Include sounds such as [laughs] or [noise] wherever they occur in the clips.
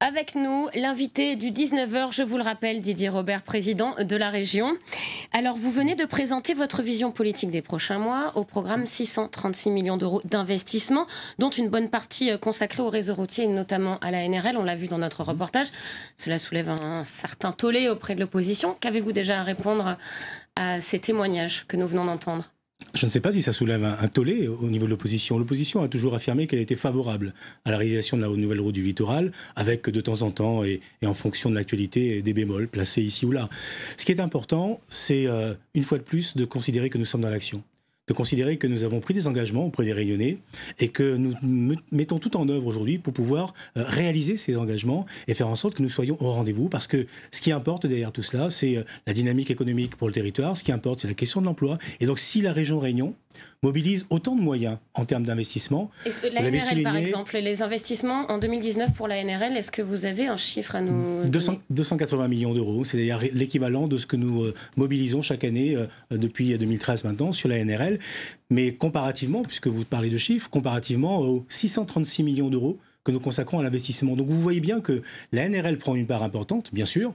Avec nous, l'invité du 19h, je vous le rappelle, Didier Robert, président de la région. Alors, vous venez de présenter votre vision politique des prochains mois au programme 636 millions d'euros d'investissement, dont une bonne partie euh, consacrée au réseau routier, et notamment à la NRL. On l'a vu dans notre reportage. Cela soulève un certain tollé auprès de l'opposition. Qu'avez-vous déjà à répondre à ces témoignages que nous venons d'entendre je ne sais pas si ça soulève un, tollé au niveau de l'opposition. L'opposition a toujours affirmé qu'elle était favorable à la réalisation de la nouvelle route du littoral, avec de temps en temps et, en fonction de l'actualité des bémols placés ici ou là. Ce qui est important, c'est euh, une fois de plus de considérer que nous sommes dans l'action de considérer que nous avons pris des engagements auprès des Réunionnais et que nous mettons tout en œuvre aujourd'hui pour pouvoir euh, réaliser ces engagements et faire en sorte que nous soyons au rendez-vous parce que ce qui importe derrière tout cela, c'est euh, la dynamique économique pour le territoire, ce qui importe, c'est la question de l'emploi. Et donc si la région Réunion mobilise autant de moyens en termes d'investissement. La NRL, par exemple, les investissements en 2019 pour la NRL, est-ce que vous avez un chiffre à nous 280 millions d'euros, cest d'ailleurs l'équivalent de ce que nous euh, mobilisons chaque année euh, depuis 2013 euh, maintenant sur la NRL. Mais comparativement, puisque vous parlez de chiffres, comparativement aux 636 millions d'euros que nous consacrons à l'investissement. Donc vous voyez bien que la NRL prend une part importante, bien sûr,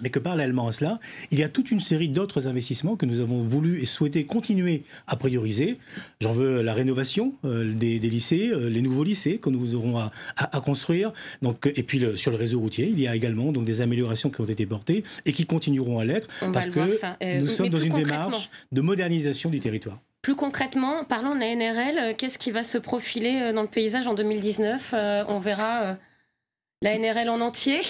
mais que parallèlement à cela, il y a toute une série d'autres investissements que nous avons voulu et souhaité continuer à prioriser. J'en veux la rénovation euh, des, lycées, euh, les nouveaux lycées que nous aurons à, construire. Donc, euh, et puis sur le réseau routier, il y a également donc, des améliorations qui ont été portées et qui continueront à l'être parce que nous sommes dans une démarche de modernisation du territoire. Plus concrètement, parlant de la NRL, qu'est-ce qui va se profiler dans le paysage en 2019 On verra la NRL en entier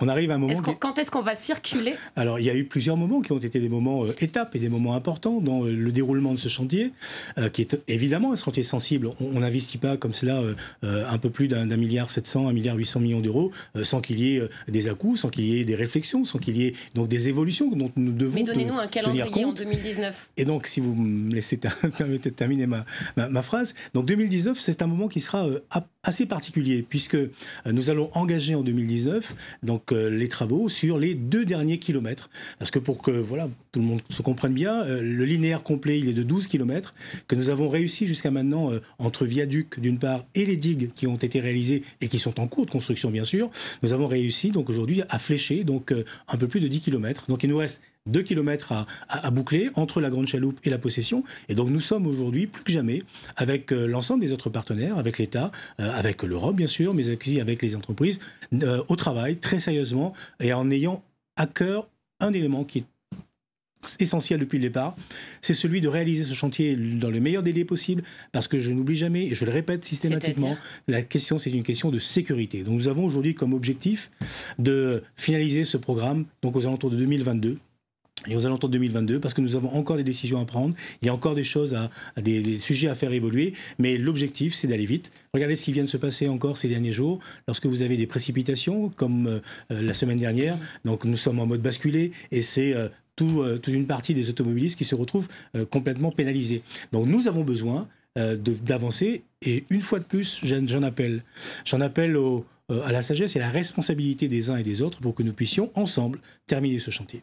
On arrive à un moment. quand est-ce qu'on va circuler Alors, il y a eu plusieurs moments qui ont été des moments euh, étapes et des moments importants dans euh, le déroulement de ce chantier, euh, qui est évidemment un chantier sensible. On n'investit pas comme cela un peu plus d'un milliard 700, un milliard 800 millions d'euros, sans qu'il y ait des à sans qu'il y ait des réflexions, sans qu'il y ait donc des évolutions dont nous devons. Mais donnez-nous un calendrier en 2019. Et donc, si vous me laissez [laughs] terminer, ma, ma phrase, donc 2019, c'est un moment qui sera assez particulier puisque euh, nous allons engager en 2019 donc euh, les travaux sur les deux derniers kilomètres parce que pour que voilà tout le monde se comprenne bien euh, le linéaire complet il est de 12 kilomètres que nous avons réussi jusqu'à maintenant entre Viaduc d'une part et les digues qui ont été réalisées et qui sont en cours de construction bien sûr nous avons réussi donc aujourd'hui à flécher donc un peu plus de 10 kilomètres donc il nous reste 2 km à, boucler entre la Grande Chaloupe et la Possession. Et donc nous sommes aujourd'hui, plus que jamais, avec euh, l'ensemble des autres partenaires, avec l'État, euh, avec l'Europe bien sûr, mais aussi avec les entreprises, euh, au travail très sérieusement et en ayant à cœur un élément qui est essentiel depuis le départ, c'est celui de réaliser ce chantier dans le meilleur délai possible, parce que je n'oublie jamais, et je le répète systématiquement, la question, c'est une question de sécurité. Donc nous avons aujourd'hui comme objectif de finaliser ce programme, donc aux alentours de 2022, et aux alentours de 2022, parce que nous avons encore des décisions à prendre, il y a encore des choses, à, des, sujets à faire évoluer, mais l'objectif, c'est d'aller vite. Regardez ce qui vient de se passer encore ces derniers jours, lorsque vous avez des précipitations, comme euh, euh, la semaine dernière, donc nous sommes en mode basculé, et c'est euh, toute une partie des automobilistes qui se retrouvent complètement pénalisés. Donc nous avons besoin d'avancer, et une fois de plus, j'en appelle. J'en appelle à la sagesse et à la responsabilité des uns et des autres pour que nous puissions ensemble terminer ce chantier.